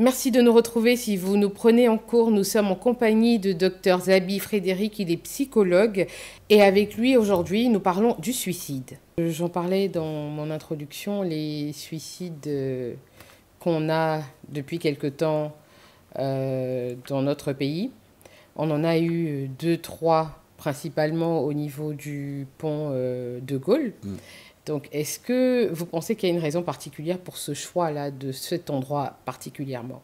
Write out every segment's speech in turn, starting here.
Merci de nous retrouver. Si vous nous prenez en cours, nous sommes en compagnie de Dr Zabi Frédéric, il est psychologue. Et avec lui, aujourd'hui, nous parlons du suicide. J'en parlais dans mon introduction, les suicides euh, qu'on a depuis quelque temps euh, dans notre pays. On en a eu deux, trois, principalement au niveau du pont euh, de Gaulle. Mm. Donc, est-ce que vous pensez qu'il y a une raison particulière pour ce choix-là, de cet endroit particulièrement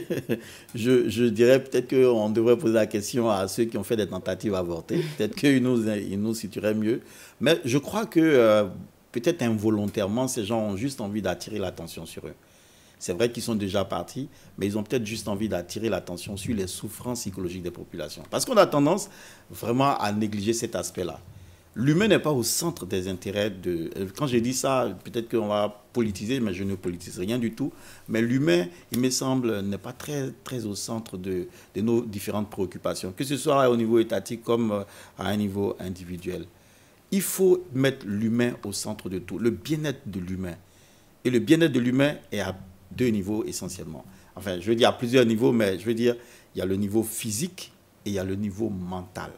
je, dirais peut-être qu'on devrait poser la question à ceux qui ont fait des tentatives avortées. Peut-être qu'ils nous, ils nous situeraient mieux. Mais je crois que euh, peut-être involontairement, ces gens ont juste envie d'attirer l'attention sur eux. C'est vrai qu'ils sont déjà partis, mais ils ont peut-être juste envie d'attirer l'attention sur les souffrances psychologiques des populations. Parce qu'on a tendance vraiment à négliger cet aspect-là l'humain n'est pas au centre des intérêts de... Euh, quand j'ai dit ça, peut-être qu'on va politiser, mais je ne politise rien du tout. Mais l'humain, il me semble, n'est pas très, très au centre de, de, nos différentes préoccupations, que ce soit au niveau étatique comme euh, à un niveau individuel. Il faut mettre l'humain au centre de tout, le bien-être de l'humain. Et le bien-être de l'humain est à deux niveaux essentiellement. Enfin, je veux dire à plusieurs niveaux, mais je veux dire, il y a le niveau physique et il y a le niveau mental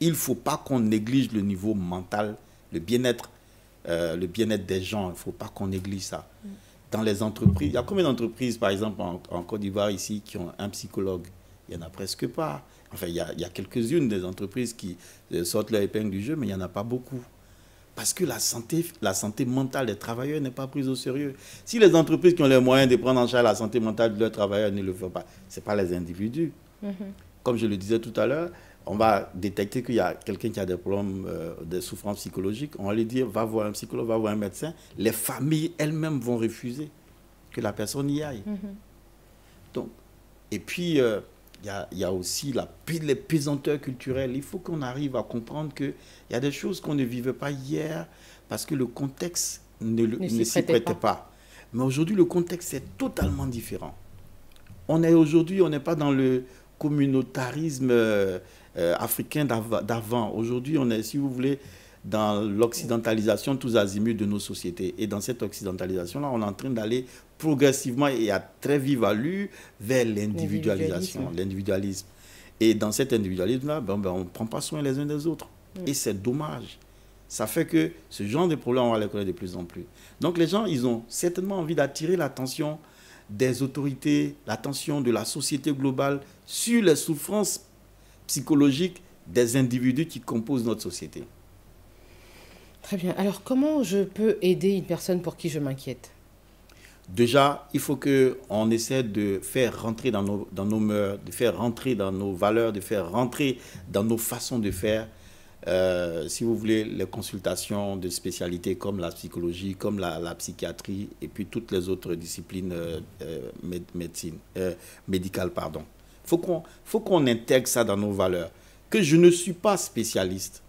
il ne faut pas qu'on néglige le niveau mental, le bien-être, euh, bien des gens. Il ne faut pas qu'on néglige ça. Dans les entreprises, il y a combien d'entreprises, par exemple, en, Côte d'Ivoire ici, qui ont un psychologue Il n'y en a presque pas. Enfin, il y a, quelques-unes des entreprises qui euh, sortent leur épingle du jeu, mais il n'y en a pas beaucoup. Parce que la santé, la santé mentale des travailleurs n'est pas prise au sérieux. Si les entreprises qui ont les moyens de prendre en charge la santé mentale de leurs travailleurs ne le font pas, ce n'est pas les individus. Mm-hmm. Comme je le disais tout à l'heure, on va détecter qu'il y a quelqu'un qui a des problèmes euh, des de souffrance psychologique, on va lui dire va voir un psychologue, va voir un médecin. Les familles elles-mêmes vont refuser que la personne y aille. Mhm. Donc, et puis, euh, il y, a, aussi la, les pesanteurs culturelles. Il faut qu'on arrive à comprendre qu'il y a des choses qu'on ne vivait pas hier parce que le contexte ne, ne s'y prêtait, pas. Mais aujourd'hui, le contexte est totalement différent. On est aujourd'hui, on n'est pas dans le communautarisme. Euh, euh, africains d'avant. Aujourd'hui, on est, si vous voulez, dans l'occidentalisation tous azimuts de nos sociétés. Et dans cette occidentalisation-là, on est en train d'aller progressivement et à très vive allure vers l'individualisation, l'individualisme. Et dans cet individualisme-là, ben, on ne prend pas soin les uns des autres. Mm. Et c'est dommage. Ça fait que ce genre de problème, on va les connaître de plus en plus. Donc les gens, ils ont certainement envie d'attirer l'attention des autorités, l'attention de la société globale sur les souffrances psychologique des individus qui composent notre société. Très bien. Alors, comment je peux aider une personne pour qui je m'inquiète Déjà, il faut qu'on essaie de faire rentrer dans nos, dans nos mœurs, de faire rentrer dans nos valeurs, de faire rentrer dans nos façons de faire euh, si vous voulez, les consultations de spécialités comme la psychologie, comme la, psychiatrie et puis toutes les autres disciplines euh, euh, médecine, médicales. Pardon faut qu'on faut qu'on intègre ça dans nos valeurs. Que je ne suis pas spécialiste.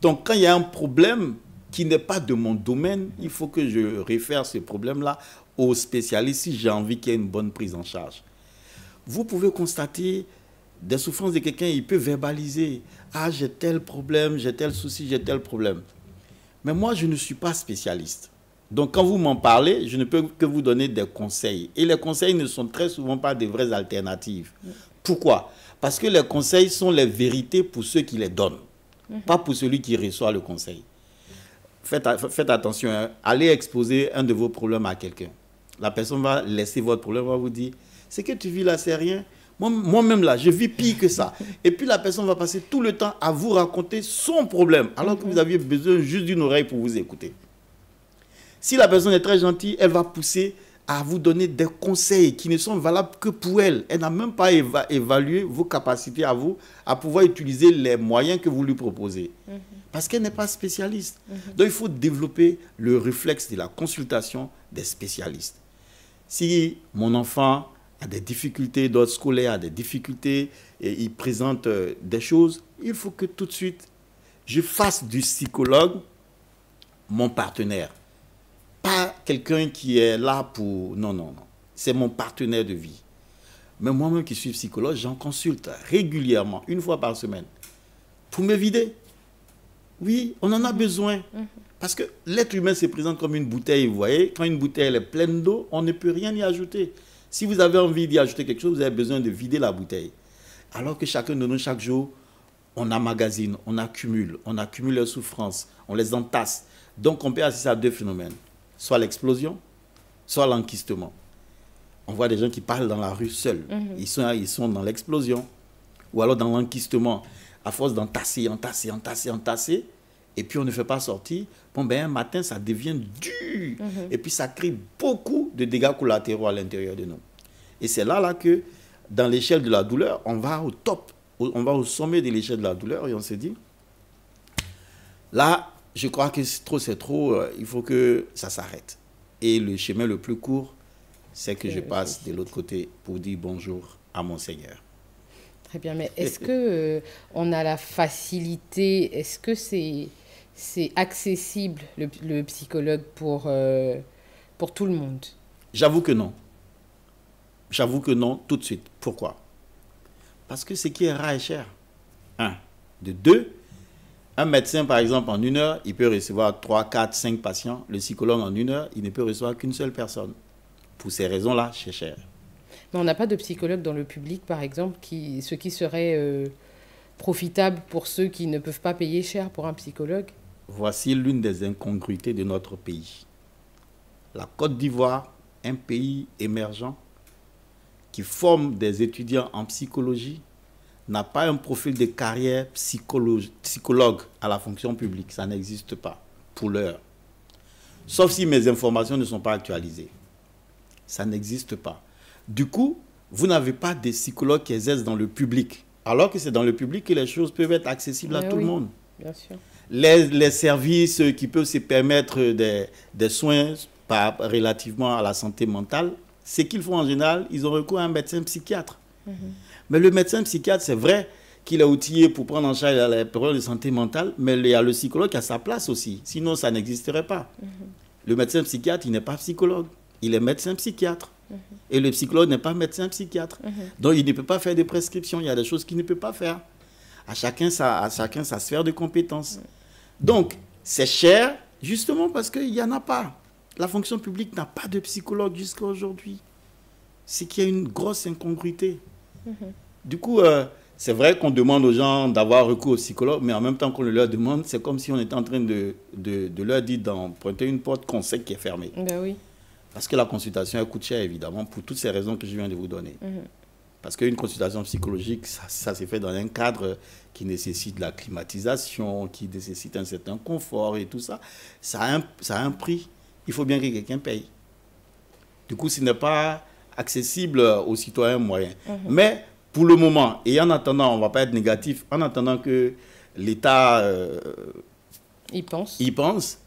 Donc quand il y a un problème qui n'est pas de mon domaine, il faut que je réfère ce problème-là aux spécialistes si j'ai envie qu'il y ait une bonne prise en charge. Vous pouvez constater des souffrances de quelqu'un, il peut verbaliser Ah, j'ai tel problème, j'ai tel souci, j'ai tel problème. Mais moi, je ne suis pas spécialiste. Donc quand vous m'en parlez, je ne peux que vous donner des conseils. Et les conseils ne sont très souvent pas des vraies alternatives. Pourquoi Parce que les conseils sont les vérités pour ceux qui les donnent, mhm. pas pour celui qui reçoit le conseil. Faites, attention, hein. allez exposer un de vos problèmes à quelqu'un. La personne va laisser votre problème, va vous dire, ce que tu vis là, c'est rien. Moi-même, là, je vis pire que ça. Et puis la personne va passer tout le temps à vous raconter son problème, alors que vous mhm. aviez besoin juste d'une oreille pour vous écouter. Si la personne est très gentille, elle va pousser à vous donner des conseils qui ne sont valables que pour elle. Elle n'a même pas évalué vos capacités à vous à pouvoir utiliser les moyens que vous lui proposez. Mm-hmm. Parce qu'elle n'est pas spécialiste. Mm-hmm. Donc il faut développer le réflexe de la consultation des spécialistes. Si mon enfant a des difficultés d'ordre scolaire, a des difficultés et il présente euh, des choses, il faut que tout de suite je fasse du psychologue mon partenaire quelqu'un qui est là pour... Non, non, non. C'est mon partenaire de vie. Mais moi-même qui suis psychologue, j'en consulte régulièrement, une fois par semaine, pour me vider. Oui, on en a besoin. Mhm. Parce que l'être humain se présente comme une bouteille, vous voyez. Quand une bouteille est pleine d'eau, on ne peut rien y ajouter. Si vous avez envie d'y ajouter quelque chose, vous avez besoin de vider la bouteille. Alors que chacun de nous, chaque jour, on magazine, on accumule, on accumule leurs souffrances, on les entasse. Donc on peut assister à deux phénomènes soit l'explosion, soit l'enquistement. On voit des gens qui parlent dans la rue seuls. Mhm. Ils, sont, ils sont dans l'explosion ou alors dans l'enquistement, à force d'entasser, entasser, entasser, entasser, et puis on ne fait pas sortir. Bon, ben un matin, ça devient dur. Mhm. Et puis ça crée beaucoup de dégâts collatéraux à l'intérieur de nous. Et c'est là, là que, dans l'échelle de la douleur, on va au top, on va au sommet de l'échelle de la douleur et on se dit, là, je crois que c'est trop c'est trop, euh, il faut que ça s'arrête. Et le chemin le plus court, c'est que je passe de l'autre côté pour dire bonjour à mon Seigneur. Très bien, mais est-ce que euh, on a la facilité, est-ce que c'est c'est accessible le, psychologue pour euh, pour tout le monde J'avoue que non. J'avoue que non tout de suite. Pourquoi Parce que ce qui est rare et cher. Un. De deux, un médecin, par exemple, en une heure, il peut recevoir 3, 4, 5 patients. Le psychologue, en une heure, il ne peut recevoir qu'une seule personne. Pour ces raisons-là, c'est cher. Mais on n'a pas de psychologue dans le public, par exemple, ce qui serait euh, profitable pour ceux qui ne peuvent pas payer cher pour un psychologue Voici l'une des incongruités de notre pays. La Côte d'Ivoire, un pays émergent, qui forme des étudiants en psychologie, n'a pas un profil de carrière psychologue à la fonction publique. Ça n'existe pas, pour l'heure. Sauf si mes informations ne sont pas actualisées. Ça n'existe pas. Du coup, vous n'avez pas de psychologue qui exerce dans le public. Alors que c'est dans le public que les choses peuvent être accessibles à eh tout le monde. Bien sûr. Les, services qui peuvent se permettre des, soins par, relativement à la santé mentale, ce qu'ils font en général, ils ont recours à un médecin psychiatre. Mhm. Mais le médecin psychiatre, c'est vrai qu'il est outillé pour prendre en charge les problèmes de santé mentale, mais il y a le psychologue qui a sa place aussi. Sinon, ça n'existerait pas. Mhm. Le médecin psychiatre, il n'est pas psychologue. Il est médecin psychiatre. Mhm. Et le psychologue n'est pas médecin psychiatre. Mhm. Donc, il ne peut pas faire des prescriptions. Il y a des choses qu'il ne peut pas faire. À chacun sa, à chacun sa sphère de compétences. Donc, c'est cher justement parce qu'il n'y en a pas. La fonction publique n'a pas de psychologue jusqu'à aujourd'hui. C'est qu'il y a une grosse incongruité. Du coup, euh, c'est vrai qu'on demande aux gens d'avoir recours aux psychologues, mais en même temps qu'on le leur demande, c'est comme si on était en train de, de, leur dire d'emprunter une porte qu'on sait qui est fermée. Ben oui. Parce que la consultation, elle coûte cher, évidemment, pour toutes ces raisons que je viens de vous donner. Mhm. Parce qu'une consultation psychologique, ça, ça s'est fait dans un cadre qui nécessite la climatisation, qui nécessite un certain confort et tout ça. Ça a un, ça a un prix. Il faut bien que quelqu'un paye. Du coup, ce n'est pas accessible aux citoyens moyens. Mhm. Mais pour le moment, et en attendant, on ne va pas être négatif, en attendant que l'État euh, il y pense. il pense,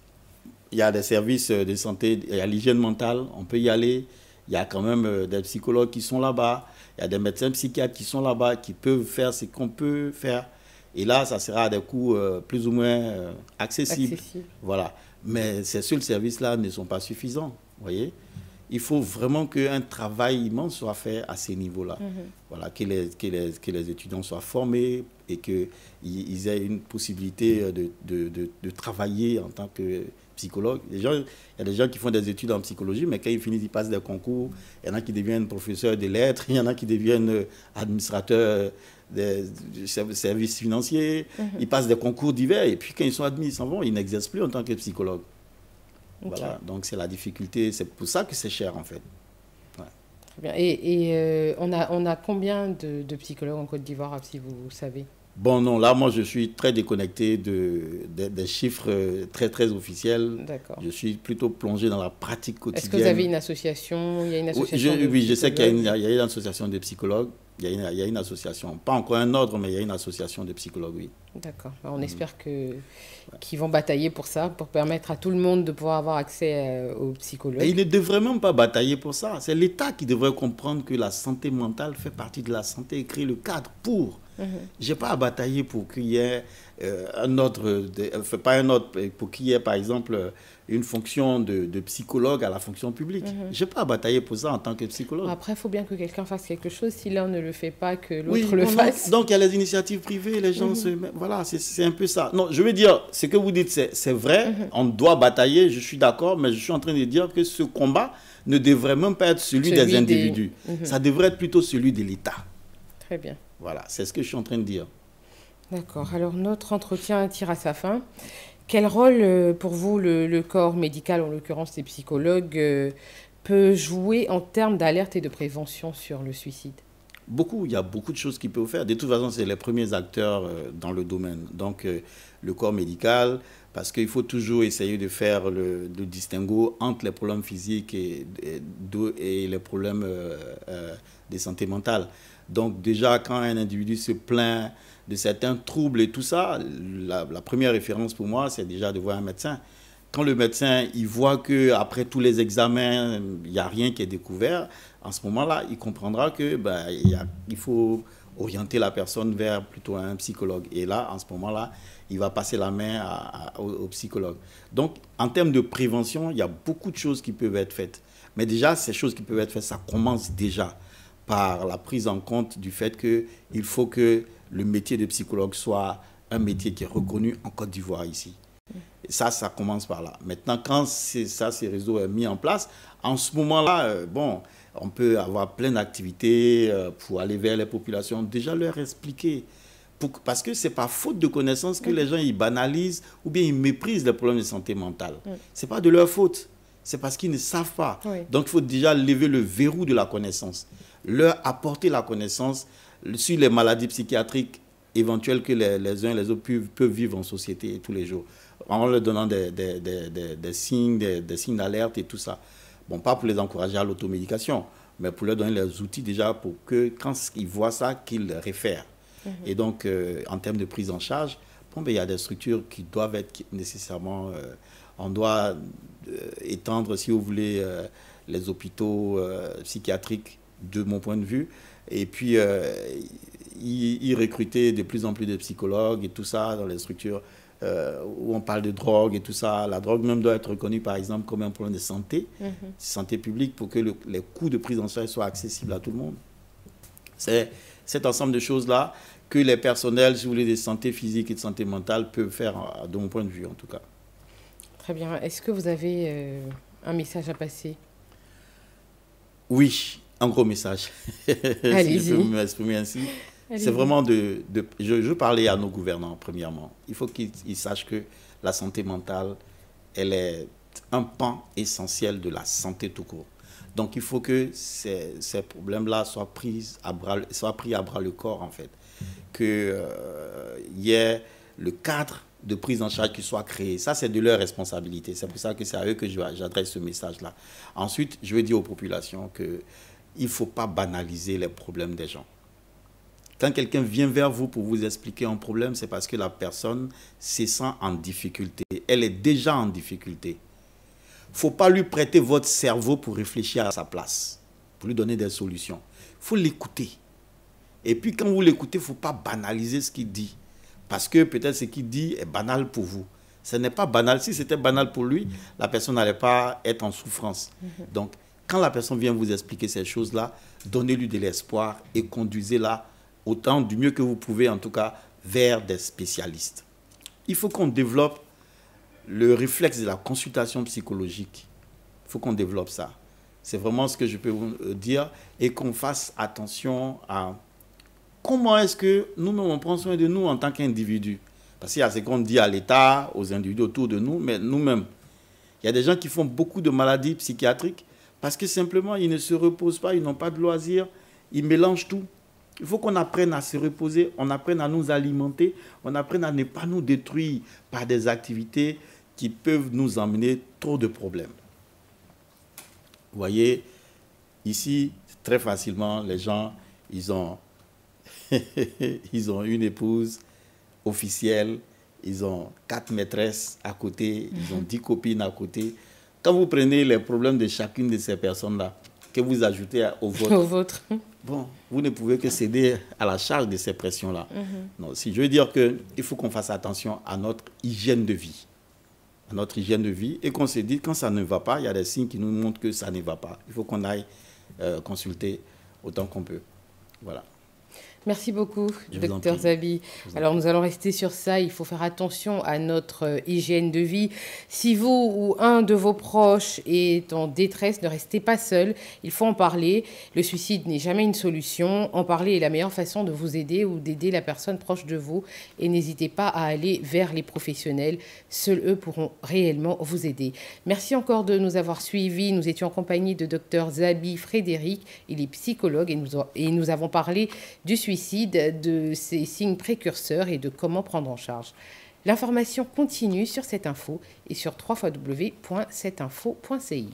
il y a des services de santé, il y a l'hygiène mentale, on peut y aller, il y a quand même euh, des psychologues qui sont là-bas, il y a des médecins psychiatres qui sont là-bas, qui peuvent faire ce qu'on peut faire. Et là, ça sera à des coûts euh, plus ou moins accessibles. Accessible. Voilà. Mais ces seuls services-là ne sont pas suffisants, voyez il faut vraiment qu'un travail immense soit fait à ces niveaux-là. Mhm. Voilà, que les, que, les, que les, étudiants soient formés et qu'ils aient une possibilité euh, de, travailler en tant que psychologue. Il y a des gens qui font des études en psychologie, mais quand ils finissent, ils passent des concours. Il y en a qui deviennent professeurs de lettres, il y en a qui deviennent euh, administrateurs euh, des services financiers, mhm. ils passent des concours divers, et puis quand ils sont admis, ils s'en vont, ils n'exercent plus en tant que psychologue. Voilà, donc c'est la difficulté, c'est pour ça que c'est cher en fait. Et, euh, on, a, on a combien de, psychologues en Côte d'Ivoire, si vous, savez Bon, non, là, moi, je suis très déconnecté de, des chiffres euh, très, très officiels. D'accord. Je suis plutôt plongé dans la pratique quotidienne. Est-ce que vous avez une association Il Oui, je, sais qu'il y, a une association de psychologues il y, a une, association, pas encore un ordre, mais il y a une association de psychologues, oui. D'accord. On mm. espère que qu'ils vont batailler pour ça, pour permettre à tout le monde de pouvoir avoir accès euh, aux psychologues. ils ne devraient même pas batailler pour ça. C'est l'État qui devrait comprendre que la santé mentale fait partie de la santé et créer le cadre pour. Mhm. Je n'ai pas à batailler pour qu'il y ait euh, un autre, euh, pas un autre, euh, pour qu'il y ait par exemple une fonction de, psychologue à la fonction publique. Mhm. J'ai Je n'ai pas à batailler pour ça en tant que psychologue. Après, il faut bien que quelqu'un fasse quelque chose. Si l'un ne le fait pas, que l'autre le fasse. donc il y a les initiatives privées, les gens mhm. se. Voilà, c'est un peu ça. Non, je veux dire, ce que vous dites, c'est vrai, on doit batailler, je suis d'accord, mais je suis en train de dire que ce combat ne devrait même pas être celui, des individus. Ça devrait être plutôt celui de l'État. Très bien. Voilà, c'est ce que je suis en train de dire. D'accord. Alors notre entretien tire à sa fin. Quel rôle euh, pour vous le, corps médical, en l'occurrence les psychologues, euh, peut jouer en termes d'alerte et de prévention sur le suicide Beaucoup, il y a beaucoup de choses qu'il peut faire. De toute façon, c'est les premiers acteurs euh, dans le domaine. Donc le corps médical, parce qu'il faut toujours essayer de faire le, distinguo entre les problèmes physiques et, les problèmes de santé mentale. Donc déjà, quand un individu se plaint de certains troubles et tout ça, la, première référence pour moi, c'est déjà de voir un médecin. Quand le médecin, il voit que après tous les examens, il n'y a rien qui est découvert, en ce moment-là, il comprendra que ben, faut orienter la personne vers plutôt un psychologue. Et là, en ce moment-là, il va passer la main au, psychologue. Donc, en termes de prévention, il y a beaucoup de choses qui peuvent être faites. Mais déjà, ces choses qui peuvent être faites, ça commence déjà par la prise en compte du fait qu'il faut que le métier de psychologue soit un métier qui est reconnu en Côte d'Ivoire ici. ça, ça commence par là. Maintenant, quand ça, ces réseaux sont mis en place, en ce moment-là, euh, bon, on peut avoir plein d'activités euh, pour aller vers les populations, déjà leur expliquer. parce que c'est pas faute de connaissances que les gens ils banalisent ou bien ils méprisent les problèmes de santé mentale. Ce n'est pas de leur faute c'est parce qu'ils ne savent pas. Donc il faut déjà lever le verrou de la connaissance, leur apporter la connaissance sur les maladies psychiatriques éventuelles que les, uns et les autres peuvent, vivre en société tous les jours, en leur donnant des, signes, des, signes d'alerte et tout ça. Bon, pas pour les encourager à l'automédication, mais pour leur donner les outils déjà pour que quand ils voient ça, qu'ils réfèrent. Mhm. Et donc, euh, en termes de prise en charge, bon, ben, il y a des structures qui doivent être nécessairement... on euh, doit euh, étendre, si vous voulez, euh, les hôpitaux euh, psychiatriques, de mon point de vue. Et puis, y recruter de plus en plus de psychologues et tout ça dans les structures où on parle de drogue et tout ça. La drogue même doit être reconnue, par exemple, comme un problème de santé, mhm. santé publique, pour que les coûts de prise en charge soient accessibles à tout le monde. C'est cet ensemble de choses-là que les personnels, si vous voulez, de santé physique et de santé mentale peuvent faire, de mon point de vue en tout cas. Très bien. Est-ce que vous avez euh, un message à passer Oui, un gros message. si je peux m'exprimer ainsi. C'est vraiment de... je, je, parlais à nos gouvernants, premièrement. Il faut qu'ils sachent que la santé mentale, elle est un pan essentiel de la santé tout court. Donc il faut que ces, problèmes-là soient, pris à bras, soient pris à bras le corps, en fait. Qu'il euh, y ait le cadre de prise en charge qui soit créée. Ça, c'est de leur responsabilité. C'est pour ça que c'est à eux que j'adresse ce message-là. Ensuite, je veux dire aux populations qu'il ne faut pas banaliser les problèmes des gens. Quand quelqu'un vient vers vous pour vous expliquer un problème, c'est parce que la personne se sent en difficulté. Elle est déjà en difficulté. Il ne faut pas lui prêter votre cerveau pour réfléchir à sa place, pour lui donner des solutions. Il faut l'écouter. Et puis quand vous l'écoutez, il ne faut pas banaliser ce qu'il dit. Parce que peut-être ce qu'il dit est banal pour vous. Ce n'est pas banal. Si c'était banal pour lui, la personne n'allait pas être en souffrance. Mhm. Donc, quand la personne vient vous expliquer ces choses-là, donnez-lui de l'espoir et conduisez-la autant du mieux que vous pouvez, en tout cas, vers des spécialistes. Il faut qu'on développe le réflexe de la consultation psychologique. Il faut qu'on développe ça. C'est vraiment ce que je peux vous euh, dire et qu'on fasse attention à comment est-ce que nous-mêmes, on prend soin de nous en tant qu'individus Parce qu'il y a ce qu'on dit à l'État, aux individus autour de nous, mais nous-mêmes. Il y a des gens qui font beaucoup de maladies psychiatriques parce que simplement, ils ne se reposent pas, ils n'ont pas de loisirs, ils mélangent tout. Il faut qu'on apprenne à se reposer, on apprenne à nous alimenter, on apprenne à ne pas nous détruire par des activités qui peuvent nous emmener trop de problèmes. Vous voyez, ici, très facilement, les gens, ils ont ils ont une épouse officielle, ils ont quatre maîtresses à côté, ils ont dix copines à côté. Quand vous prenez les problèmes de chacune de ces personnes-là, que vous ajoutez au vôtre, bon, vous ne pouvez que céder à la charge de ces pressions-là. Non, mhm. si je veux dire qu'il faut qu'on fasse attention à notre hygiène de vie, à notre hygiène de vie, et qu'on se dit quand ça ne va pas, il y a des signes qui nous montrent que ça ne va pas. Il faut qu'on aille euh, consulter autant qu'on peut. Voilà. Merci beaucoup, docteur Zabi. Alors nous allons rester sur ça. Il faut faire attention à notre euh, hygiène de vie. Si vous ou un de vos proches est en détresse, ne restez pas seul. Il faut en parler. Le suicide n'est jamais une solution. En parler est la meilleure façon de vous aider ou d'aider la personne proche de vous. Et n'hésitez pas à aller vers les professionnels. Seuls eux pourront réellement vous aider. Merci encore de nous avoir suivis. Nous étions en compagnie de docteur Zabi Frédéric. Il est psychologue et nous, et nous avons parlé du suicide de ces signes précurseurs et de comment prendre en charge. L'information continue sur cette info et sur 3www.setinfo.ci.